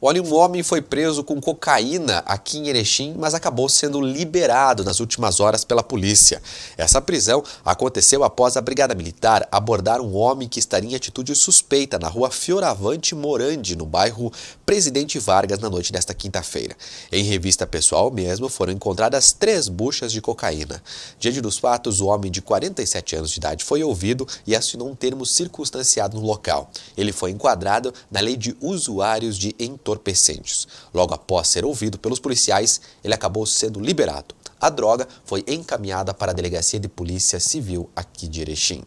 Olha, um homem foi preso com cocaína aqui em Erechim, mas acabou sendo liberado nas últimas horas pela polícia. Essa prisão aconteceu após a Brigada Militar abordar um homem que estaria em atitude suspeita na rua Fioravante Morandi, no bairro Presidente Vargas, na noite desta quinta-feira. Em revista pessoal mesmo, foram encontradas três buchas de cocaína. Diante dos fatos, o homem de 47 anos de idade foi ouvido e assinou um termo circunstanciado no local. Ele foi enquadrado na Lei de Usuários de Entorno entorpecentes. Logo após ser ouvido pelos policiais, ele acabou sendo liberado. A droga foi encaminhada para a Delegacia de Polícia Civil aqui de Erechim.